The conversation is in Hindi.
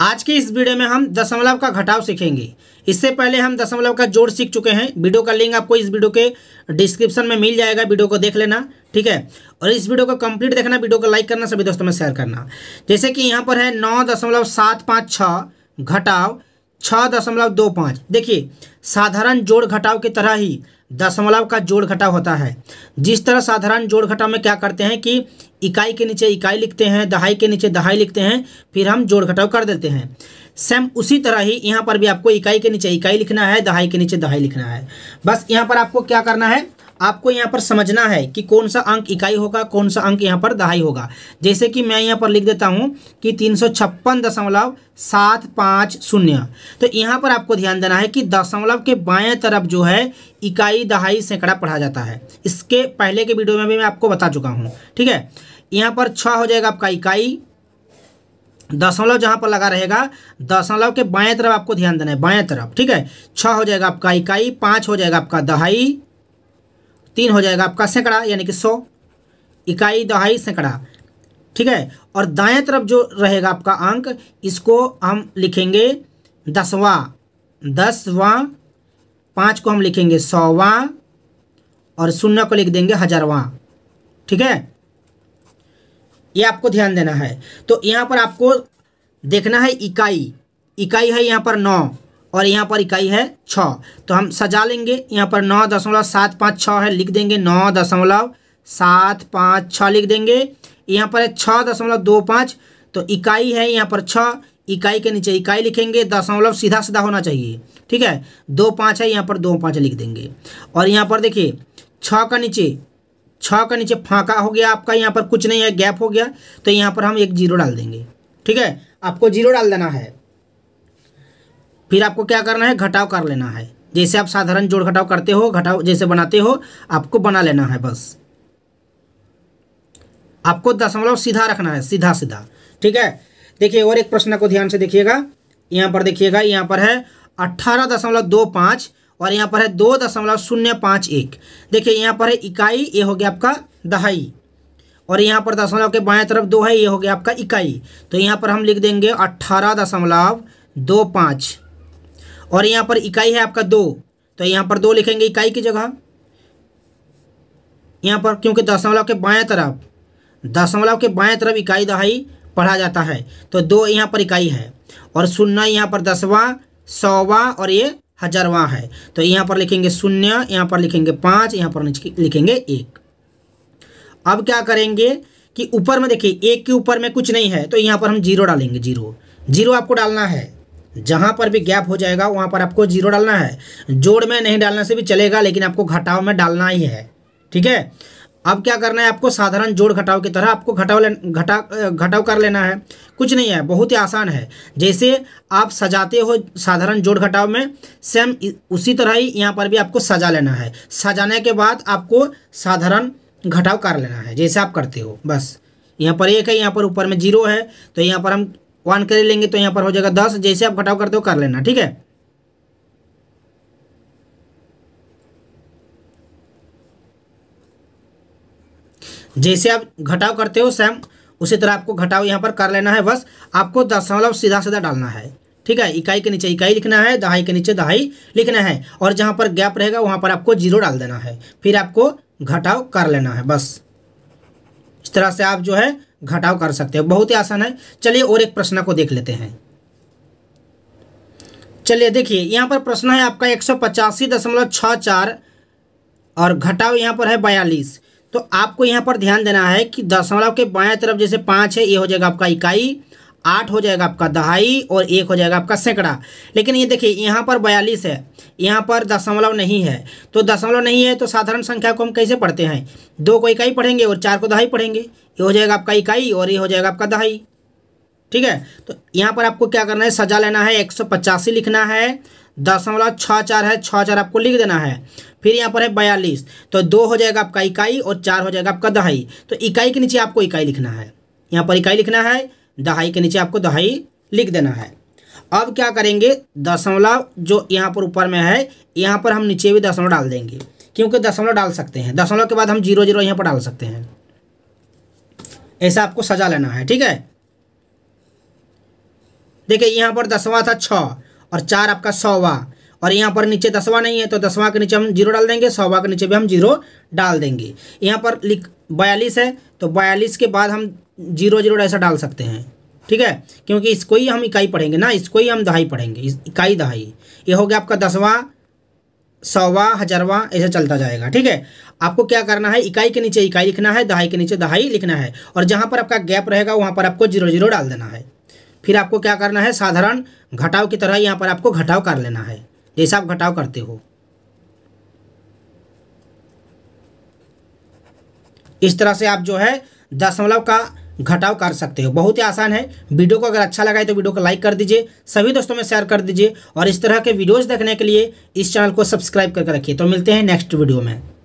आज की इस वीडियो में हम दशमलव का घटाव सीखेंगे इससे पहले हम दशमलव का जोड़ सीख चुके हैं वीडियो का लिंक आपको इस वीडियो के डिस्क्रिप्शन में मिल जाएगा वीडियो को देख लेना ठीक है और इस वीडियो को कंप्लीट देखना वीडियो को लाइक करना सभी दोस्तों में शेयर करना जैसे कि यहाँ पर है नौ दशमलव सात पाँच छः घटाव छः दशमलव दो पाँच देखिए साधारण जोड़ घटाव की तरह ही दशमलव का जोड़ घटाव होता है जिस तरह साधारण जोड़ घटाव में क्या करते हैं कि इकाई के नीचे इकाई लिखते हैं दहाई के नीचे दहाई लिखते हैं फिर हम जोड़ घटाव कर देते हैं सेम उसी तरह ही यहाँ पर भी आपको इकाई के नीचे इकाई लिखना है दहाई के नीचे दहाई लिखना है बस यहाँ पर आपको क्या करना है आपको यहाँ पर समझना है कि कौन सा अंक इकाई होगा कौन सा अंक यहाँ पर दहाई होगा जैसे कि मैं यहाँ पर लिख देता हूँ कि तीन सौ छप्पन दशमलव सात पाँच शून्य तो यहाँ पर आपको ध्यान देना है कि दशमलव के बाएं तरफ जो है इकाई दहाई सैकड़ा पढ़ा जाता है इसके पहले के वीडियो में भी मैं आपको बता चुका हूँ ठीक है यहाँ पर छ हो जाएगा आपका इकाई दशमलव जहाँ पर लगा रहेगा दशमलव के बाएं तरफ आपको ध्यान देना है बाएं तरफ ठीक है छः हो जाएगा आपका इकाई पाँच हो जाएगा आपका दहाई तीन हो जाएगा आपका सैकड़ा यानी कि सौ इकाई दहाई सैकड़ा ठीक है और दाएं तरफ जो रहेगा आपका अंक इसको हम लिखेंगे दसवां दसवा पाँच को हम लिखेंगे सौवा और शून्य को लिख देंगे हजारवा ठीक है ये आपको ध्यान देना है तो यहाँ पर आपको देखना है इकाई इकाई है यहाँ पर नौ और यहाँ पर इकाई है छ तो हम सजा लेंगे यहाँ पर नौ दशमलव सात पाँच छः है लिख देंगे नौ दशमलव सात पाँच छः लिख देंगे यहाँ पर है छः दशमलव दो पाँच तो इकाई है यहाँ पर छः इकाई के नीचे इकाई लिखेंगे दशमलव सीधा सीधा होना चाहिए ठीक है दो पाँच है यहाँ पर दो पाँच लिख देंगे और यहाँ पर देखिए छः का नीचे छः का नीचे फांका हो गया आपका यहाँ पर कुछ नहीं है गैप हो गया तो यहाँ पर हम एक जीरो डाल देंगे ठीक है आपको जीरो डाल देना है फिर आपको क्या करना है घटाव कर लेना है जैसे आप साधारण जोड़ घटाव करते हो घटाव जैसे बनाते हो आपको बना लेना है बस आपको दशमलव सीधा रखना है सीधा सीधा ठीक है देखिए और एक प्रश्न को ध्यान से देखिएगा यहाँ पर देखिएगा यहाँ पर है अट्ठारह दशमलव दो पाँच और यहाँ पर है दो दशमलव शून्य पाँच एक देखिए यहाँ पर है इकाई ये हो गया आपका दहाई और यहाँ पर दशमलव के बाएं तरफ दो है ये हो गया आपका इकाई तो यहाँ पर हम लिख देंगे अट्ठारह दशमलव दो पाँच और यहाँ पर इकाई है आपका दो तो यहाँ पर दो लिखेंगे इकाई की जगह यहाँ पर क्योंकि दशमलव के बाएं तरफ दशमलव के बाएं तरफ इकाई दहाई पढ़ा जाता है तो दो यहाँ पर इकाई है और शून्य यहाँ पर दसवां सौवा और ये हजारवा है तो यहाँ पर लिखेंगे शून्य यहाँ पर लिखेंगे पाँच यहाँ पर लिखेंगे एक अब क्या करेंगे कि ऊपर में देखिए एक के ऊपर में कुछ नहीं है तो यहाँ पर हम जीरो डालेंगे जीरो जीरो आपको डालना है जहां पर भी गैप हो जाएगा वहां पर आपको जीरो डालना है जोड़ में नहीं डालने से भी चलेगा लेकिन आपको घटाव में डालना ही है ठीक है अब क्या करना है आपको साधारण जोड़ घटाव की तरह आपको घटाव घटा घटाव कर लेना है कुछ नहीं है बहुत ही आसान है जैसे आप सजाते हो साधारण जोड़ घटाव में सेम उसी तरह ही यहाँ पर भी आपको सजा लेना है सजाने के बाद आपको साधारण घटाव कर लेना है जैसे आप करते हो बस यहाँ पर एक है यहाँ पर ऊपर में जीरो है तो यहाँ पर हम वन कर लेंगे तो यहाँ पर हो जाएगा दस जैसे आप घटाव करते हो कर लेना ठीक है जैसे आप घटाव करते हो सेम उसी तरह आपको घटाव यहाँ पर कर लेना है बस आपको दशमलव सीधा सीधा डालना है ठीक है इकाई के नीचे इकाई लिखना है दहाई के नीचे दहाई लिखना है और जहाँ पर गैप रहेगा वहाँ पर आपको जीरो डाल देना है फिर आपको घटाव कर लेना है बस इस तरह से आप जो है घटाव कर सकते हो बहुत ही आसान है चलिए और एक प्रश्न को देख लेते हैं चलिए देखिए यहाँ पर प्रश्न है आपका एक सौ पचासी दशमलव छ चार और घटाव यहाँ पर है बयालीस तो आपको यहाँ पर ध्यान देना है कि दशमलव के बाएं तरफ जैसे पाँच है ये हो जाएगा आपका इकाई आठ हो जाएगा आपका दहाई और एक हो जाएगा आपका सैकड़ा लेकिन ये देखिए यहाँ पर बयालीस है यहाँ पर दशमलव नहीं है तो दशमलव नहीं है तो साधारण संख्या को हम कैसे पढ़ते हैं दो को इकाई पढ़ेंगे और चार को दहाई पढ़ेंगे ये हो जाएगा आपका इकाई और ये हो जाएगा आपका दहाई ठीक है तो यहाँ पर आपको क्या करना है सजा लेना है एक सौ पचासी लिखना है दशमलव छः चार है छः चार आपको लिख देना है फिर यहाँ पर है बयालीस तो दो हो जाएगा आपका इकाई और चार हो जाएगा आपका दहाई तो इकाई के नीचे आपको इकाई लिखना है यहाँ पर इकाई लिखना है दहाई के नीचे आपको दहाई लिख देना है अब क्या करेंगे दशमलव जो यहाँ पर ऊपर में है यहाँ पर हम नीचे भी दशमलव डाल देंगे क्योंकि दशमलव डाल सकते हैं दशमलव के बाद हम जीरो जीरो यहाँ पर डाल सकते हैं ऐसा आपको सजा लेना है ठीक है देखिए यहाँ पर दसवां था छ और चार आपका सौवा और यहाँ पर नीचे दसवां नहीं है तो दसवां के नीचे हम जीरो डाल देंगे सौवा के नीचे भी हम जीरो डाल देंगे यहाँ पर लिख बयालीस है तो बयालीस के बाद हम जीरो जीरो ऐसा डाल सकते हैं ठीक है क्योंकि इसको ही हम इकाई पढ़ेंगे ना इसको ही हम दहाई पढ़ेंगे इस इकाई दहाई ये हो गया आपका दसवां सौवा हजारवा ऐसा चलता जाएगा ठीक है आपको क्या करना है इकाई के नीचे इकाई लिखना है दहाई के नीचे दहाई लिखना है और जहाँ पर आपका गैप रहेगा वहाँ पर आपको जीरो जीरो डाल देना है फिर आपको क्या करना है साधारण घटाव की तरह यहाँ पर आपको घटाव कर लेना है जैसा आप घटाव करते हो इस तरह से आप जो है दशमलव का घटाव कर सकते हो बहुत ही आसान है वीडियो को अगर अच्छा लगा है तो वीडियो को लाइक कर दीजिए सभी दोस्तों में शेयर कर दीजिए और इस तरह के वीडियोज़ देखने के लिए इस चैनल को सब्सक्राइब करके रखिए तो मिलते हैं नेक्स्ट वीडियो में